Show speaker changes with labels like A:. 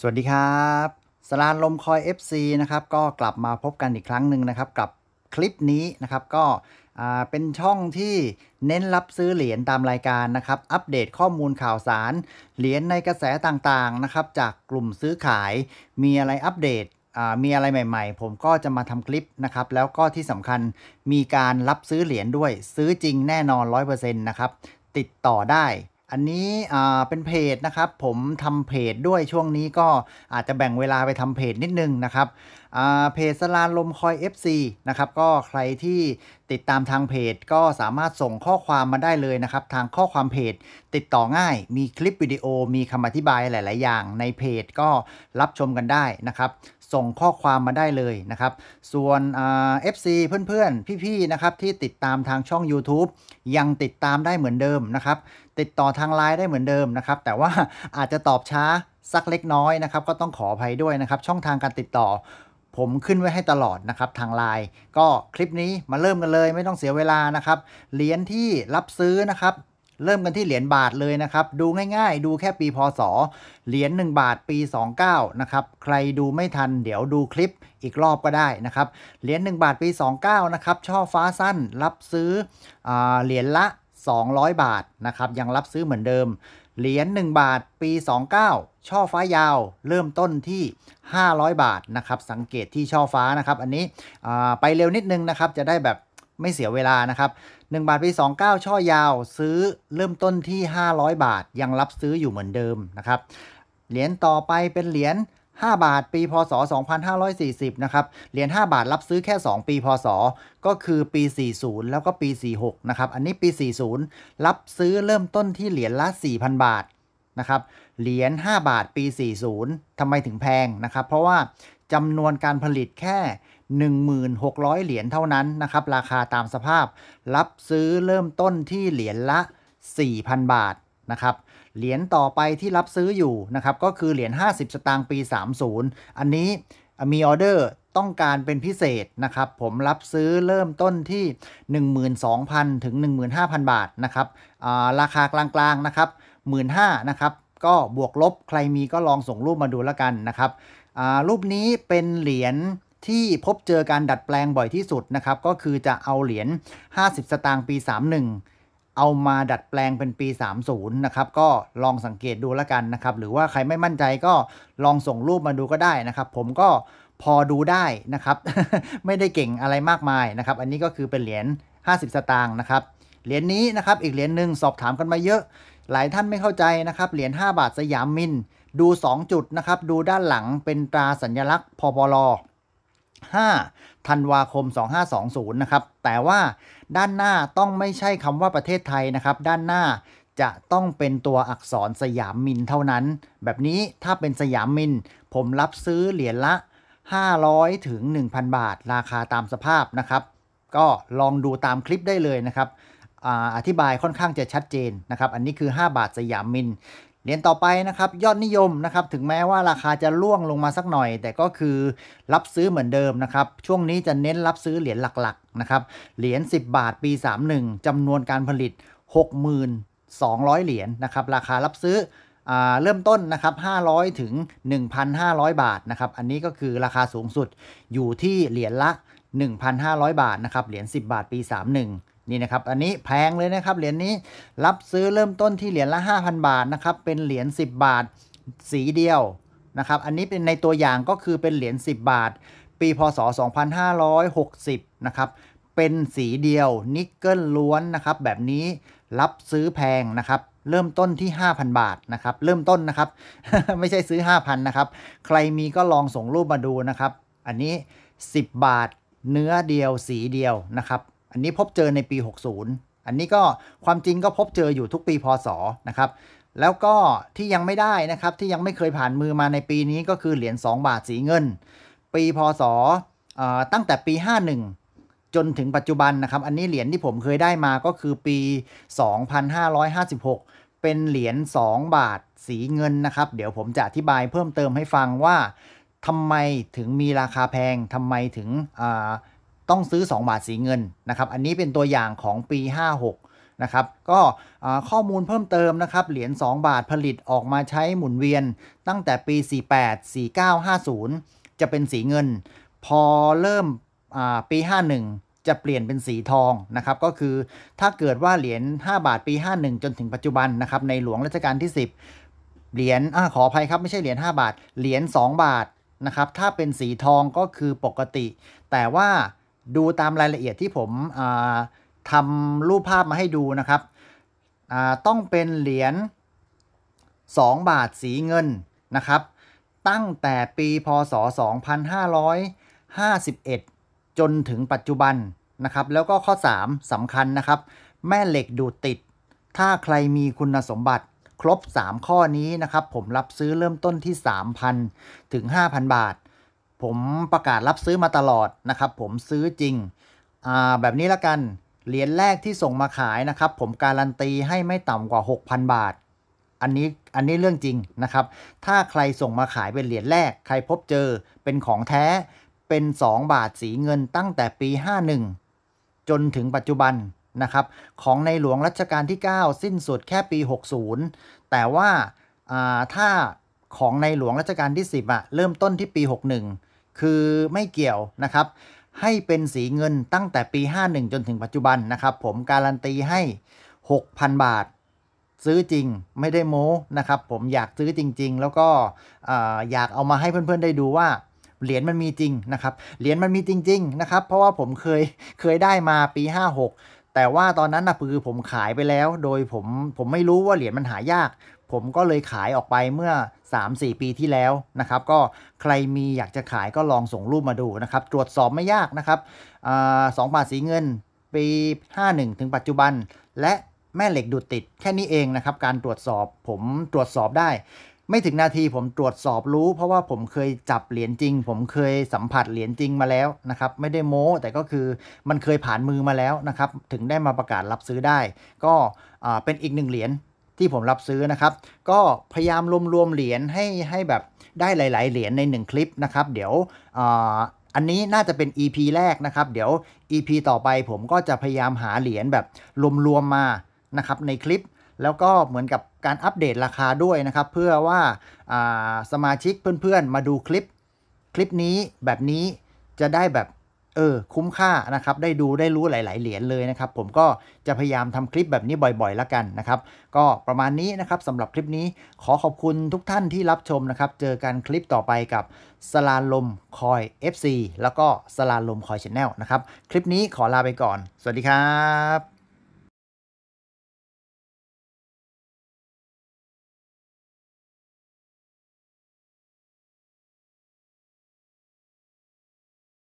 A: สวัสดีครับ สลานลมคอย FC นะครับก็กลับมาพบกันอีกครั้งหนึ่งนะครับ กับคลิปนี้นะครับก็เป็นช่องที่เน้นรับซื้อเหรียญตามรายการนะครับ อัปเดตข้อมูลข่าวสาร เหรียญในกระแสต่างๆนะครับ จากกลุ่มซื้อขาย มีอะไรอัปเดตมีอะไรใหม่ๆ ผมก็จะมาทำคลิปนะครับแล้วก็ที่สำคัญมีการรับซื้อเหรียญด้วยซื้อจริงแน่นอน 100%นะครับติดต่อได้อันนี้เป็นเพจนะครับผมทำเพจด้วยช่วงนี้ก็อาจจะแบ่งเวลาไปทำเพจนิดนึงนะครับเพจสลานลมคอย FC นะครับ ก็ใครที่ติดตามทางเพจ ก็สามารถส่งข้อความมาได้เลยนะครับ ทางข้อความเพจติดต่อง่าย มีคลิปวิดีโอมีคำอธิบายหลายๆอย่างในเพจก็รับชมกันได้นะครับ ส่งข้อความมาได้เลยนะครับ ส่วนเอฟซีเพื่อนๆพี่ๆนะครับที่ติดตามทางช่อง YouTube ยังติดตามได้เหมือนเดิมนะครับติดต่อทางไลน์ได้เหมือนเดิมนะครับ แต่ว่าอาจจะตอบช้า สักเล็กน้อยนะครับ ก็ต้องขออภัยด้วยนะครับ ช่องทางการติดต่อ ผมขึ้นไว้ให้ตลอดนะครับ ทางไลน์ก็คลิปนี้มาเริ่มกันเลยไม่ต้องเสียเวลานะครับ เหรียญที่รับซื้อนะครับ เริ่มกันที่เหรียญบาทเลยนะครับ ดูง่ายๆ ดูแค่ปีพศเหรียญ1บาทปี 29นะครับใครดูไม่ทัน เดี๋ยวดูคลิปอีกรอบก็ได้นะครับเหรียญ1บาทปี 29นะครับช่อฟ้าสั้นรับซื้ออเหรียญละ200บาทนะครับ ยังรับซื้อเหมือนเดิมเหรียญ1บาทปี 29 ช่อฟ้ายาว เริ่มต้นที่ 500 บาทนะครับสังเกตที่ช่อฟ้านะครับ อันนี้ไปเร็วนิดนึงนะครับจะได้แบบไม่เสียเวลานะครับ1บาทปี 29ช่อยาวซื้อเริ่มต้นที่ 500 บาท ยังรับซื้ออยู่เหมือนเดิมนะครับเหรียญต่อไปเป็นเหรียญ5 บาท ปีพศ 2540นะครับ เหรียญ5บาทรับซื้อแค่ 2 ปีพศ ก็คือปี 40แล้วก็ปี46นะครับ อันนี้ปี 40 รับซื้อเริ่มต้นที่เหรียญละ4,000 บาทนะครับ เหรียญ5บาทปี 40ทำไมถึงแพงนะครับ เพราะว่าจำนวนการผลิตแค่ 1,600 เหรียญเท่านั้นนะครับราคาตามสภาพ รับซื้อเริ่มต้นที่เหรียญละ4,000 บาทนะครับเหรียญต่อไปที่รับซื้ออยู่นะครับก็คือเหรียญ50 สตางค์ปี30อันนี้มีออเดอร์ต้องการเป็นพิเศษนะครับผมรับซื้อเริ่มต้นที่ 12,000ถึง15,000 บาทนะครับราคากลางๆนะครับ15,000นะครับก็บวกลบใครมีก็ลองส่งรูปมาดูแล้วกันนะครับรูปนี้เป็นเหรียญที่พบเจอการดัดแปลงบ่อยที่สุดนะครับก็คือจะเอาเหรียญ50 สตางค์ปี 31เอามาดัดแปลงเป็นปี 30นะครับก็ลองสังเกตดูแล้วกันนะครับ หรือว่าใครไม่มั่นใจก็ลองส่งรูปมาดูก็ได้นะครับ ผมก็พอดูได้นะครับ ไม่ได้เก่งอะไรมากมายนะครับ อันนี้ก็คือเป็นเหรียญ50 สตางค์นะครับเหรียญนี้นะครับอีกเหรียญหนึ่งสอบถามกันมาเยอะ หลายท่านไม่เข้าใจนะครับ เหรียญ5บาทสยาม มิน ดู 2 จุดนะครับดูด้านหลังเป็นตราสัญญลักษณ์พปล5ธันวาคม 2520นะครับแต่ว่าด้านหน้าต้องไม่ใช่คำว่าประเทศไทยนะครับ ด้านหน้าจะต้องเป็นตัวอักษรสยามมินเท่านั้น แบบนี้ถ้าเป็นสยามมิน ผมรับซื้อเหรียญละ 500ถึง1,000 บาทราคาตามสภาพนะครับ ก็ลองดูตามคลิปได้เลยนะครับออธิบายค่อนข้างจะชัดเจนนะครับ อันนี้คือ 5 บาทสยามมินเหรียญต่อไปนะครับยอดนิยมนะครับถึงแม้ว่าราคาจะล่วงลงมาสักหน่อย แต่ก็คือรับซื้อเหมือนเดิมนะครับช่วงนี้จะเน้นรับซื้อเหรียญหลักๆนะครับเหรียญ10 บาทปี31จำนวนการผลิต 6 2 0 0 เหรียญนะครับราคารับซื้อเริ่มต้นนะครับ500ถึง1,500บาทนะครับอันนี้ก็คือราคาสูงสุดอยู่ที่เหรียญละ1,500 บาทนะครับเหรียญ10 บาทปี31นี่นะครับอันนี้แพงเลยนะครับเหรียญนนี้รับซื้อเริ่มต้นที่เหรียญละ 5,000 บาทนะครับ เป็นเหรียญ10 บาทสีเดียวนะครับ อันนี้เป็นในตัวอย่างก็คือเป็นเหรียญ10 บาท ปีพศ2560 นะครับ เป็นสีเดียวนิกเกิลล้วนนะครับแบบนี้รับซื้อแพงนะครับ เริ่มต้นที่ 5,000 บาทนะครับ เริ่มต้นนะครับ ไม่ใช่ซื้อ 5,000 นะครับ ใครมีก็ลองส่งรูปมาดูนะครับ อันนี้ 10 บาทเนื้อเดียวสีเดียวนะครับอันนี้พบเจอในปี 60 อันนี้ก็ความจริงก็พบเจออยู่ทุกปีพศนะครับ แล้วก็ที่ยังไม่ได้นะครับที่ยังไม่เคยผ่านมือมาในปีนี้ก็คือเหรียญ2บาทสีเงิน ปีพศตั้งแต่ปี 51 จนถึงปัจจุบันนะครับ อันนี้เหรียญที่ผมเคยได้มาก็คือปี 2556 เป็นเหรียญ2บาทสีเงินนะครับ เดี๋ยวผมจะอธิบายเพิ่มเติมให้ฟังว่าทำไมถึงมีราคาแพงทำไมถึงต้องซื้อ 2 บาทสีเงิน นะครับ อันนี้เป็นตัวอย่างของปี 56 นะครับ ก็ข้อมูลเพิ่มเติมนะครับ เหรียญ2บาทผลิตออกมาใช้หมุนเวียน ตั้งแต่ปี 48 49 50 จะเป็นสีเงิน พอเริ่มปี 51 จะเปลี่ยนเป็นสีทองนะครับ ก็คือถ้าเกิดว่าเหรียญ5บาท ปี 51 จนถึงปัจจุบันนะครับ ในหลวงรัชกาลที่ 10เหรียญขออภัยครับไม่ใช่เหรียญ5บาทเหรียญ2บาทนะครับถ้าเป็นสีทองก็คือปกติ แต่ว่าดูตามรายละเอียดที่ผมทำรูปภาพมาให้ดูนะครับต้องเป็นเหรียญ2บาทสีเงินนะครับ ตั้งแต่ปีพศ 2551 จนถึงปัจจุบันนะครับ แล้วก็ข้อ 3 สำคัญนะครับ แม่เหล็กดูดติด ถ้าใครมีคุณสมบัติครบ 3 ข้อนี้นะครับ ผมรับซื้อเริ่มต้นที่ 3,000 ถึง 5,000 บาทผมประกาศรับซื้อมาตลอดนะครับผมซื้อจริง แบบนี้ละกันเหรียญแรกที่ส่งมาขายนะครับผมการันตีให้ไม่ต่ำกว่า 6,000 บาท อันนี้อันนี้เรื่องจริงนะครับถ้าใครส่งมาขายเป็นเหรียญแรกใครพบเจอเป็นของแท้เป็น 2 บาทสีเงินตั้งแต่ปี 51 จนถึงปัจจุบันนะครับของในหลวงรัชกาลที่ 9 สิ้นสุดแค่ปี 60 แต่ว่าถ้าของในหลวงรัชกาลที่ 10อะเริ่มต้นที่ปี 61คือไม่เกี่ยวนะครับ ให้เป็นสีเงินตั้งแต่ปี 51 จนถึงปัจจุบันนะครับ ผมการันตีให้ 6,000 บาท ซื้อจริงไม่ได้โม้นะครับ ผมอยากซื้อจริง ๆ แล้วก็อยากเอามาให้เพื่อน ๆ ได้ดูว่า เหรียญมันมีจริงนะครับเหรียญมันมีจริง ๆ นะครับ เพราะว่าผมเคย เคยได้มาปี 56 แต่ว่าตอนนั้นนะคือผมขายไปแล้วโดยผมผมไม่รู้ว่าเหรียญมันหายากผมก็เลยขายออกไปเมื่อ 3-4 ปีที่แล้วนะครับก็ใครมีอยากจะขายก็ลองส่งรูปมาดูนะครับตรวจสอบไม่ยากนะครับสองบาทสีเงิน ปี 51 ถึงปัจจุบัน และแม่เหล็กดูดติดแค่นี้เองนะครับการตรวจสอบ ผมตรวจสอบได้ ไม่ถึงนาทีผมตรวจสอบรู้ เพราะว่าผมเคยจับเหรียญจริง ผมเคยสัมผัสเหรียญจริงมาแล้วนะครับไม่ได้โม้ แต่ก็คือมันเคยผ่านมือมาแล้วนะครับถึงได้มาประกาศรับซื้อได้ ก็เป็นอีกหนึ่งเหรียญที่ผมรับซื้อนะครับ ก็พยายามรวมๆเหรียญให้ให้แบบได้หลาย ๆ เหรียญใน1คลิปนะครับเดี๋ยวอันนี้น่าจะเป็น EP แรกนะครับ เดี๋ยว EP ต่อไปผมก็จะพยายามหาเหรียญแบบรวมๆมานะครับในคลิป แล้วก็เหมือนกับการอัปเดตราคาด้วยนะครับเพื่อว่าาสมาชิกเพื่อนๆมาดูคลิป คลิปนี้แบบนี้จะได้แบบเออคุ้มค่านะครับได้ดูได้รู้หลาย ๆ เหรียญเลยนะครับ ผมก็จะพยายามทำคลิปแบบนี้บ่อยๆแล้วกันนะครับ ก็ประมาณนี้นะครับสำหรับคลิปนี้ขอขอบคุณทุกท่านที่รับชมนะครับ เจอกันคลิปต่อไปกับสลาลมคอย FC แล้วก็สลาลมคอยชาแนลนะครับคลิปนี้ขอลาไปก่อน สวัสดีครับ